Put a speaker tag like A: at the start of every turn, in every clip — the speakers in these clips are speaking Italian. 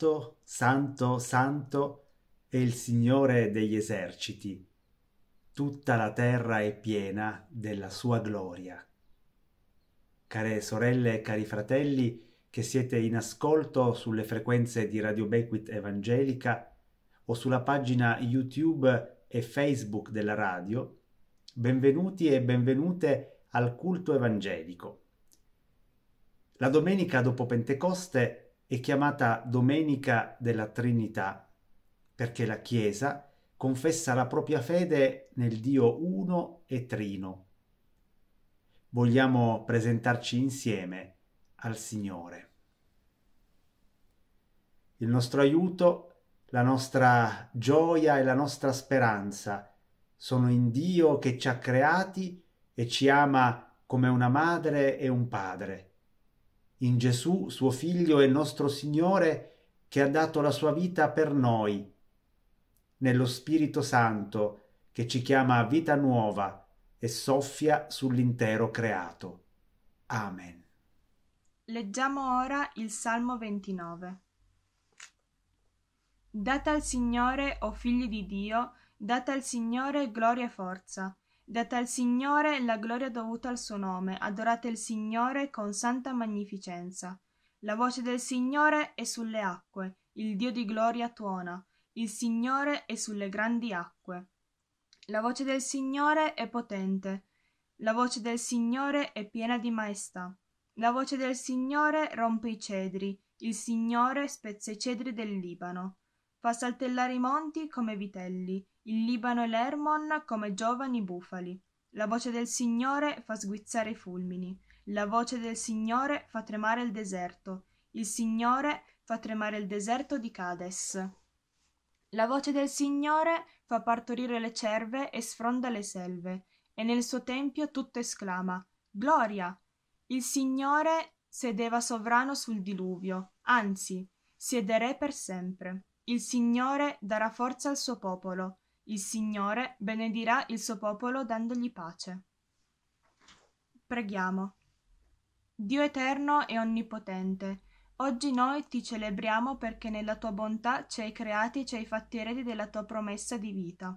A: Santo, santo, santo è il Signore degli eserciti. Tutta la terra è piena della sua gloria. Care sorelle e cari fratelli che siete in ascolto sulle frequenze di Radio Bequit Evangelica o sulla pagina YouTube e Facebook della radio, benvenuti e benvenute al culto evangelico. La domenica dopo Pentecoste è chiamata Domenica della Trinità perché la Chiesa confessa la propria fede nel Dio uno e trino. Vogliamo presentarci insieme al Signore. Il nostro aiuto, la nostra gioia e la nostra speranza sono in Dio che ci ha creati e ci ama come una madre e un padre in Gesù, suo Figlio e nostro Signore, che ha dato la sua vita per noi, nello Spirito Santo, che ci chiama a vita nuova e soffia sull'intero creato. Amen.
B: Leggiamo ora il Salmo 29. Data al Signore, o figli di Dio, data al Signore gloria e forza Date al Signore la gloria dovuta al suo nome, adorate il Signore con santa magnificenza. La voce del Signore è sulle acque, il Dio di gloria tuona, il Signore è sulle grandi acque. La voce del Signore è potente, la voce del Signore è piena di maestà. La voce del Signore rompe i cedri, il Signore spezza i cedri del Libano fa saltellare i monti come vitelli il libano e l'Ermon come giovani bufali la voce del signore fa sguizzare i fulmini la voce del signore fa tremare il deserto il signore fa tremare il deserto di cades la voce del signore fa partorire le cerve e sfronda le selve e nel suo tempio tutto esclama gloria il signore sedeva sovrano sul diluvio anzi siede re per sempre il Signore darà forza al suo popolo, il Signore benedirà il suo popolo dandogli pace. Preghiamo. Dio eterno e onnipotente, oggi noi ti celebriamo perché nella tua bontà ci hai creati e ci hai fatti eredi della tua promessa di vita.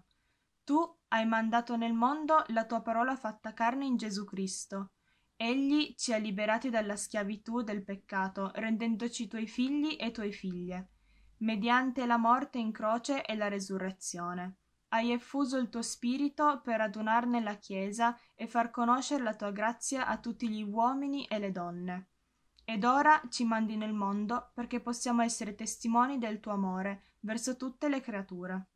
B: Tu hai mandato nel mondo la tua parola fatta carne in Gesù Cristo. Egli ci ha liberati dalla schiavitù del peccato, rendendoci tuoi figli e tue figlie mediante la morte in croce e la resurrezione. Hai effuso il tuo spirito per adunar la Chiesa e far conoscere la tua grazia a tutti gli uomini e le donne. Ed ora ci mandi nel mondo perché possiamo essere testimoni del tuo amore verso tutte le creature.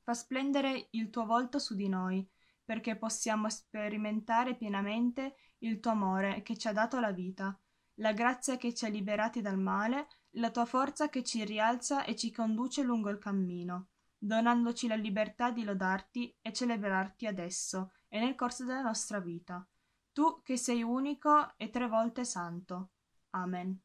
B: Fa splendere il tuo volto su di noi, perché possiamo sperimentare pienamente il tuo amore che ci ha dato la vita, la grazia che ci ha liberati dal male la tua forza che ci rialza e ci conduce lungo il cammino, donandoci la libertà di lodarti e celebrarti adesso e nel corso della nostra vita. Tu che sei unico e tre volte santo. Amen.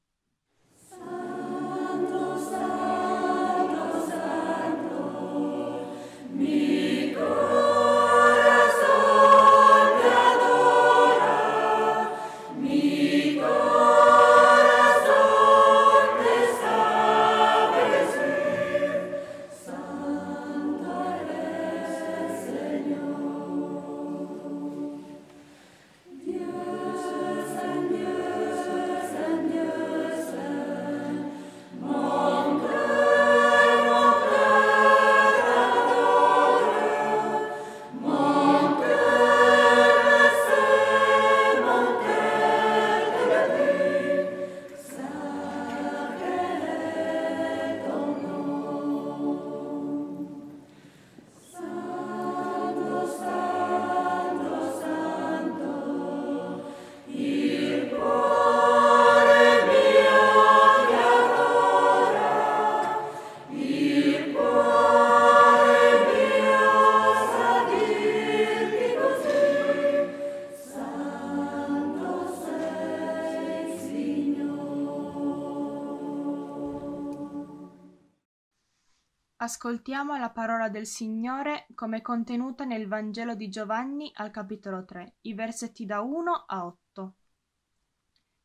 B: Ascoltiamo la parola del Signore come contenuta nel Vangelo di Giovanni al capitolo 3, i versetti da 1 a 8.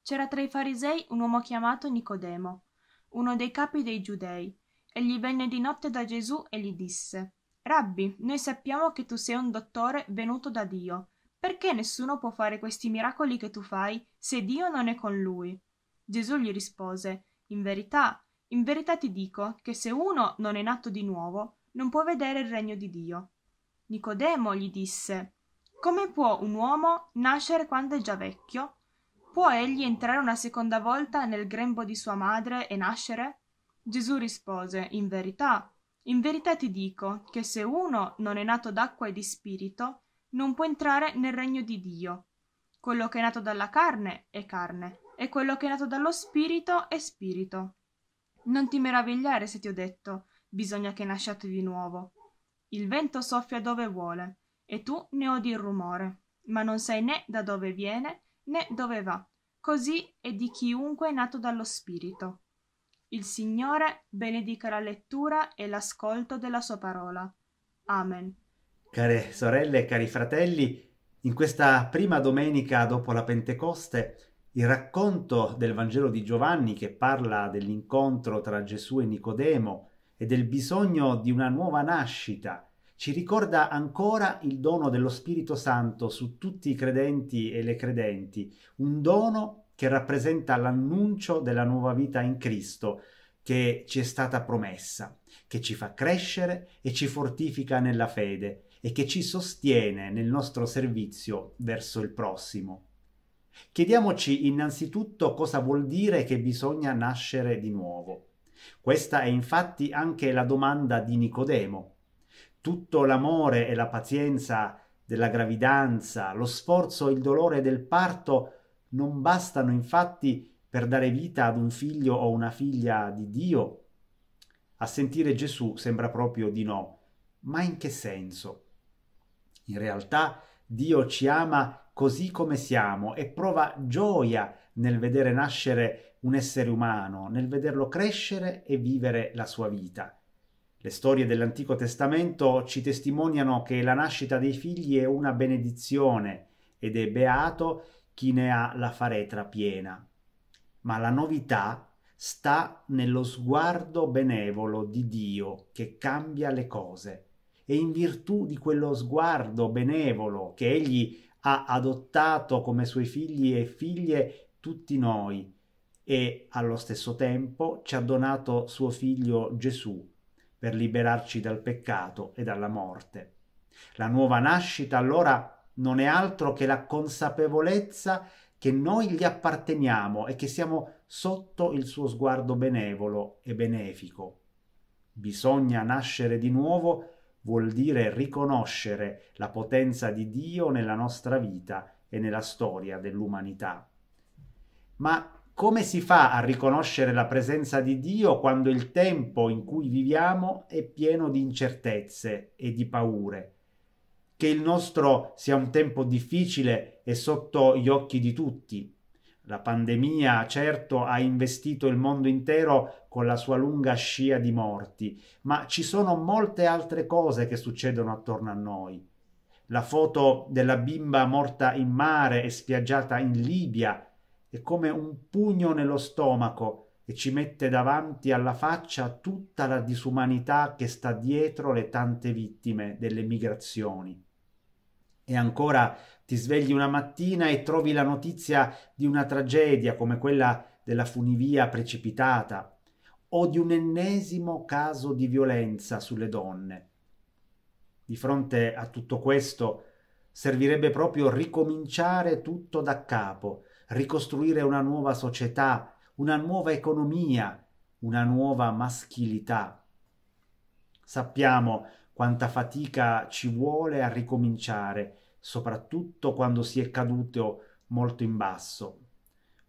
B: C'era tra i farisei un uomo chiamato Nicodemo, uno dei capi dei giudei, egli venne di notte da Gesù e gli disse Rabbi, noi sappiamo che tu sei un dottore venuto da Dio. Perché nessuno può fare questi miracoli che tu fai se Dio non è con lui? Gesù gli rispose In verità, in verità ti dico che se uno non è nato di nuovo, non può vedere il regno di Dio. Nicodemo gli disse Come può un uomo nascere quando è già vecchio? Può egli entrare una seconda volta nel grembo di sua madre e nascere? Gesù rispose In verità, in verità ti dico che se uno non è nato d'acqua e di spirito, non può entrare nel regno di Dio. Quello che è nato dalla carne è carne, e quello che è nato dallo spirito è spirito non ti meravigliare se ti ho detto bisogna che nasciate di nuovo il vento soffia dove vuole e tu ne odi il rumore ma non sai né da dove viene né dove va così è di chiunque è nato dallo spirito il signore benedica la lettura e l'ascolto della sua parola amen
A: care sorelle e cari fratelli in questa prima domenica dopo la pentecoste il racconto del Vangelo di Giovanni che parla dell'incontro tra Gesù e Nicodemo e del bisogno di una nuova nascita ci ricorda ancora il dono dello Spirito Santo su tutti i credenti e le credenti, un dono che rappresenta l'annuncio della nuova vita in Cristo che ci è stata promessa, che ci fa crescere e ci fortifica nella fede e che ci sostiene nel nostro servizio verso il prossimo. Chiediamoci innanzitutto cosa vuol dire che bisogna nascere di nuovo. Questa è infatti anche la domanda di Nicodemo. Tutto l'amore e la pazienza della gravidanza, lo sforzo e il dolore del parto non bastano infatti per dare vita ad un figlio o una figlia di Dio? A sentire Gesù sembra proprio di no. Ma in che senso? In realtà Dio ci ama così come siamo e prova gioia nel vedere nascere un essere umano, nel vederlo crescere e vivere la sua vita. Le storie dell'Antico Testamento ci testimoniano che la nascita dei figli è una benedizione ed è beato chi ne ha la faretra piena. Ma la novità sta nello sguardo benevolo di Dio che cambia le cose. E in virtù di quello sguardo benevolo che Egli ha adottato come suoi figli e figlie tutti noi e allo stesso tempo ci ha donato suo figlio Gesù per liberarci dal peccato e dalla morte. La nuova nascita allora non è altro che la consapevolezza che noi gli apparteniamo e che siamo sotto il suo sguardo benevolo e benefico. Bisogna nascere di nuovo vuol dire riconoscere la potenza di Dio nella nostra vita e nella storia dell'umanità. Ma come si fa a riconoscere la presenza di Dio quando il tempo in cui viviamo è pieno di incertezze e di paure? Che il nostro sia un tempo difficile è sotto gli occhi di tutti. La pandemia certo ha investito il mondo intero con la sua lunga scia di morti, ma ci sono molte altre cose che succedono attorno a noi. La foto della bimba morta in mare e spiaggiata in Libia è come un pugno nello stomaco e ci mette davanti alla faccia tutta la disumanità che sta dietro le tante vittime delle migrazioni. E ancora ti svegli una mattina e trovi la notizia di una tragedia come quella della funivia precipitata o di un ennesimo caso di violenza sulle donne. Di fronte a tutto questo servirebbe proprio ricominciare tutto da capo, ricostruire una nuova società, una nuova economia, una nuova maschilità. Sappiamo quanta fatica ci vuole a ricominciare, soprattutto quando si è caduto molto in basso.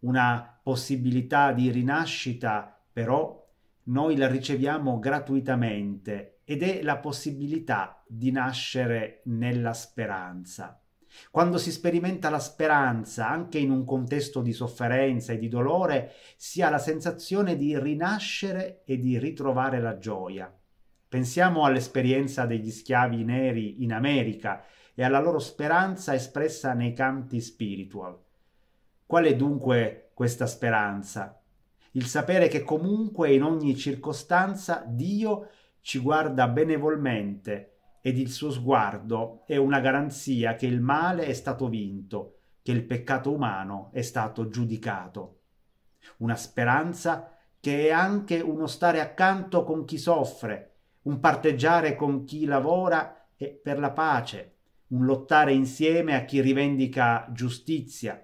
A: Una possibilità di rinascita, però, noi la riceviamo gratuitamente ed è la possibilità di nascere nella speranza. Quando si sperimenta la speranza, anche in un contesto di sofferenza e di dolore, si ha la sensazione di rinascere e di ritrovare la gioia. Pensiamo all'esperienza degli schiavi neri in America e alla loro speranza espressa nei canti spiritual. Qual è dunque questa speranza? il sapere che comunque in ogni circostanza Dio ci guarda benevolmente ed il suo sguardo è una garanzia che il male è stato vinto, che il peccato umano è stato giudicato. Una speranza che è anche uno stare accanto con chi soffre, un parteggiare con chi lavora per la pace, un lottare insieme a chi rivendica giustizia,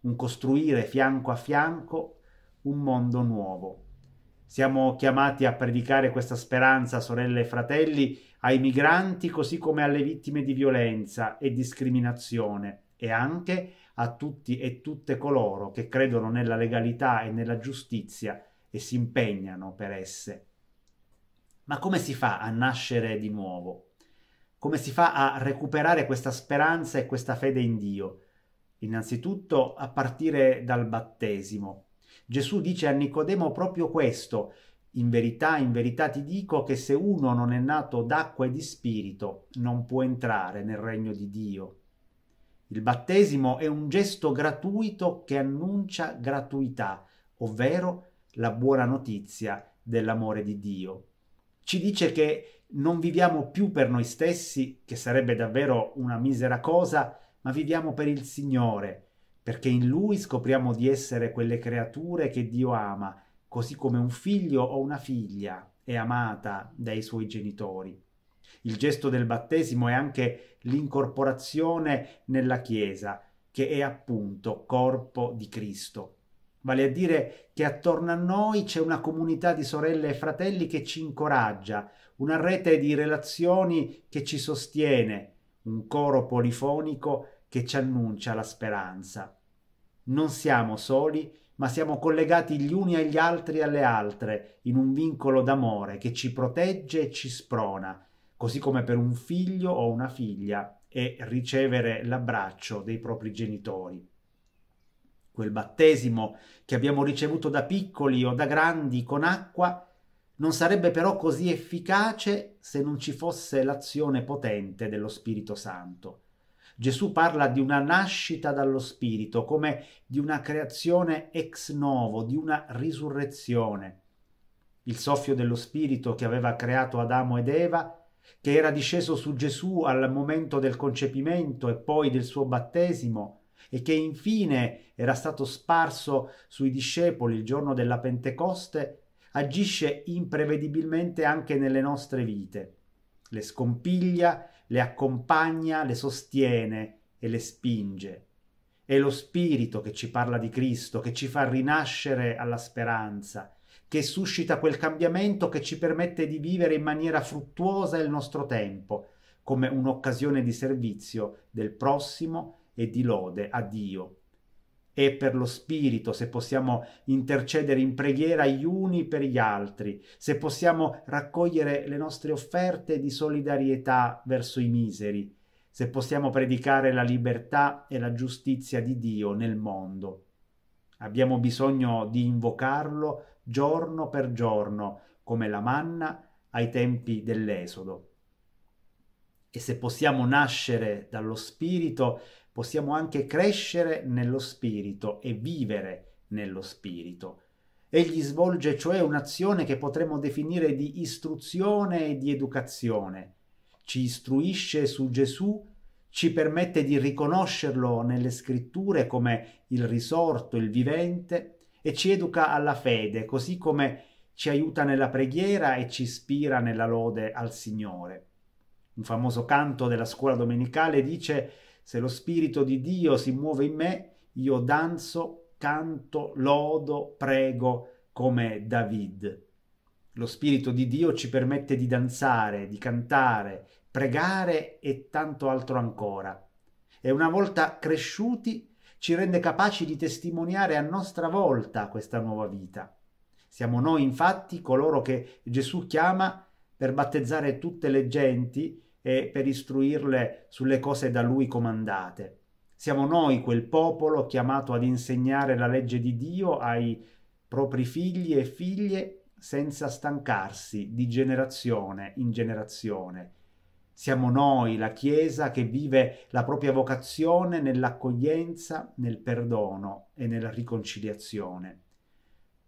A: un costruire fianco a fianco un mondo nuovo. Siamo chiamati a predicare questa speranza, sorelle e fratelli, ai migranti così come alle vittime di violenza e discriminazione e anche a tutti e tutte coloro che credono nella legalità e nella giustizia e si impegnano per esse. Ma come si fa a nascere di nuovo? Come si fa a recuperare questa speranza e questa fede in Dio? Innanzitutto a partire dal battesimo. Gesù dice a Nicodemo proprio questo. In verità, in verità ti dico che se uno non è nato d'acqua e di spirito, non può entrare nel regno di Dio. Il battesimo è un gesto gratuito che annuncia gratuità, ovvero la buona notizia dell'amore di Dio. Ci dice che non viviamo più per noi stessi, che sarebbe davvero una misera cosa, ma viviamo per il Signore, perché in lui scopriamo di essere quelle creature che Dio ama, così come un figlio o una figlia è amata dai suoi genitori. Il gesto del battesimo è anche l'incorporazione nella Chiesa, che è appunto corpo di Cristo. Vale a dire che attorno a noi c'è una comunità di sorelle e fratelli che ci incoraggia, una rete di relazioni che ci sostiene, un coro polifonico che ci annuncia la speranza. Non siamo soli, ma siamo collegati gli uni agli altri e alle altre in un vincolo d'amore che ci protegge e ci sprona, così come per un figlio o una figlia e ricevere l'abbraccio dei propri genitori. Quel battesimo che abbiamo ricevuto da piccoli o da grandi con acqua non sarebbe però così efficace se non ci fosse l'azione potente dello Spirito Santo. Gesù parla di una nascita dallo Spirito, come di una creazione ex novo, di una risurrezione. Il soffio dello Spirito che aveva creato Adamo ed Eva che era disceso su Gesù al momento del concepimento e poi del suo battesimo, e che infine era stato sparso sui discepoli il giorno della Pentecoste, agisce imprevedibilmente anche nelle nostre vite. Le scompiglia le accompagna, le sostiene e le spinge. È lo Spirito che ci parla di Cristo, che ci fa rinascere alla speranza, che suscita quel cambiamento che ci permette di vivere in maniera fruttuosa il nostro tempo, come un'occasione di servizio del prossimo e di lode a Dio e per lo Spirito, se possiamo intercedere in preghiera gli uni per gli altri, se possiamo raccogliere le nostre offerte di solidarietà verso i miseri, se possiamo predicare la libertà e la giustizia di Dio nel mondo. Abbiamo bisogno di invocarlo giorno per giorno, come la manna ai tempi dell'Esodo. E se possiamo nascere dallo Spirito, possiamo anche crescere nello spirito e vivere nello spirito. Egli svolge cioè un'azione che potremmo definire di istruzione e di educazione. Ci istruisce su Gesù, ci permette di riconoscerlo nelle scritture come il risorto, il vivente, e ci educa alla fede, così come ci aiuta nella preghiera e ci ispira nella lode al Signore. Un famoso canto della scuola domenicale dice se lo Spirito di Dio si muove in me, io danzo, canto, lodo, prego come David. Lo Spirito di Dio ci permette di danzare, di cantare, pregare e tanto altro ancora. E una volta cresciuti ci rende capaci di testimoniare a nostra volta questa nuova vita. Siamo noi infatti coloro che Gesù chiama per battezzare tutte le genti e per istruirle sulle cose da lui comandate. Siamo noi quel popolo chiamato ad insegnare la legge di Dio ai propri figli e figlie senza stancarsi di generazione in generazione. Siamo noi, la Chiesa, che vive la propria vocazione nell'accoglienza, nel perdono e nella riconciliazione.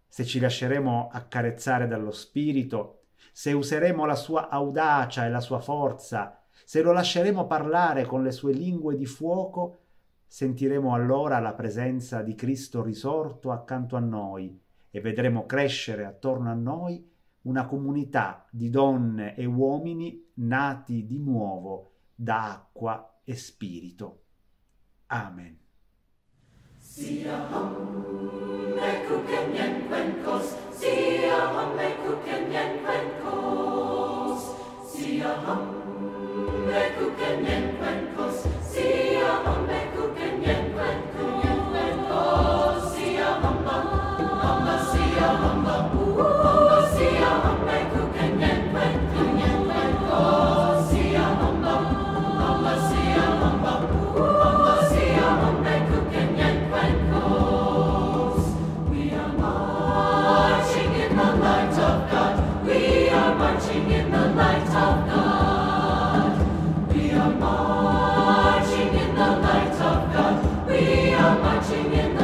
A: Se ci lasceremo accarezzare dallo Spirito, se useremo la sua audacia e la sua forza, se lo lasceremo parlare con le sue lingue di fuoco, sentiremo allora la presenza di Cristo risorto accanto a noi e vedremo crescere attorno a noi una comunità di donne e uomini nati di nuovo da acqua e spirito. Amen. Sia omne cucemienquencos, sia omne watching in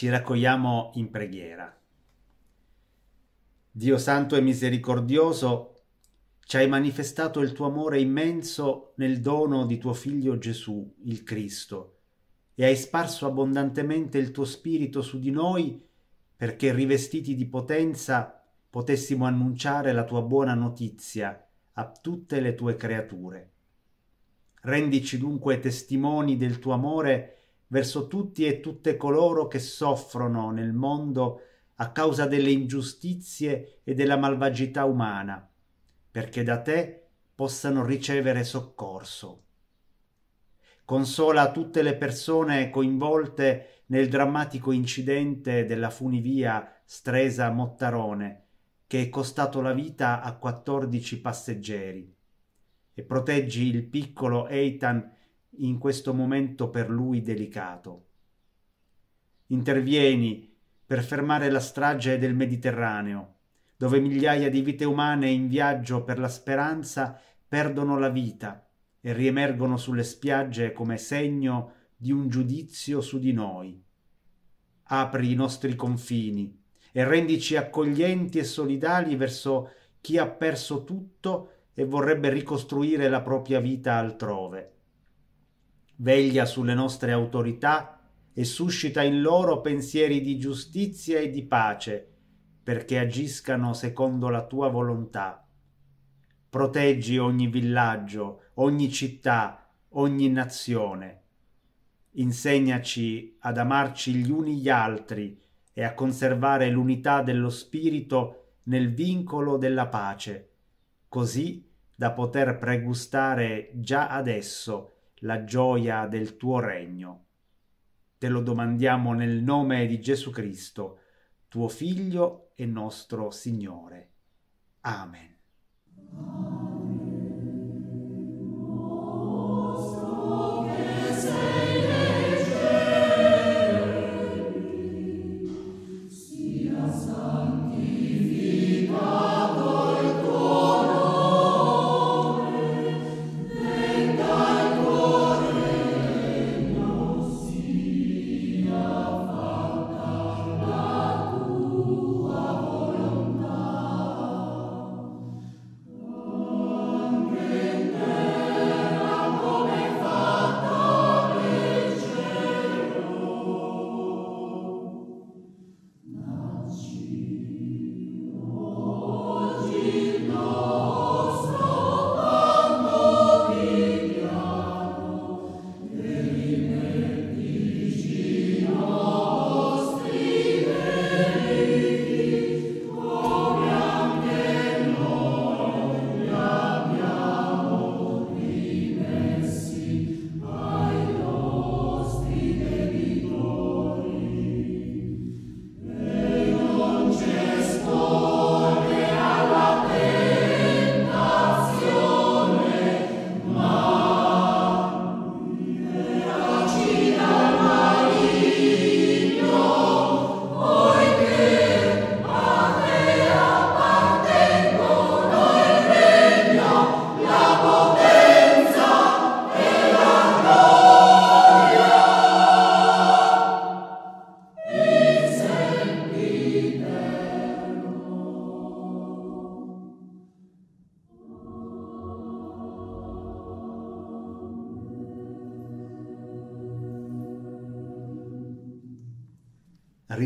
A: Ci raccogliamo in preghiera. Dio Santo e Misericordioso, ci hai manifestato il tuo amore immenso nel dono di tuo Figlio Gesù, il Cristo, e hai sparso abbondantemente il tuo Spirito su di noi perché rivestiti di potenza potessimo annunciare la tua buona notizia a tutte le tue creature. Rendici dunque testimoni del tuo amore verso tutti e tutte coloro che soffrono nel mondo a causa delle ingiustizie e della malvagità umana, perché da te possano ricevere soccorso. Consola tutte le persone coinvolte nel drammatico incidente della funivia Stresa-Mottarone, che è costato la vita a 14 passeggeri, e proteggi il piccolo Eitan in questo momento per lui delicato. Intervieni per fermare la strage del Mediterraneo, dove migliaia di vite umane in viaggio per la speranza perdono la vita e riemergono sulle spiagge come segno di un giudizio su di noi. Apri i nostri confini e rendici accoglienti e solidali verso chi ha perso tutto e vorrebbe ricostruire la propria vita altrove veglia sulle nostre autorità e suscita in loro pensieri di giustizia e di pace, perché agiscano secondo la tua volontà. Proteggi ogni villaggio, ogni città, ogni nazione. Insegnaci ad amarci gli uni gli altri e a conservare l'unità dello spirito nel vincolo della pace, così da poter pregustare già adesso la gioia del tuo regno. Te lo domandiamo nel nome di Gesù Cristo, tuo Figlio e nostro Signore. Amen.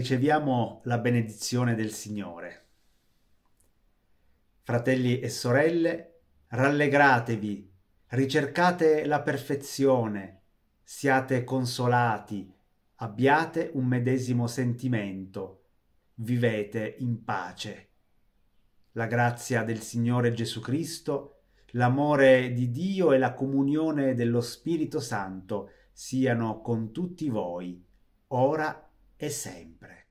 A: riceviamo la benedizione del Signore. Fratelli e sorelle, rallegratevi, ricercate la perfezione, siate consolati, abbiate un medesimo sentimento, vivete in pace. La grazia del Signore Gesù Cristo, l'amore di Dio e la comunione dello Spirito Santo siano con tutti voi, ora e e sempre.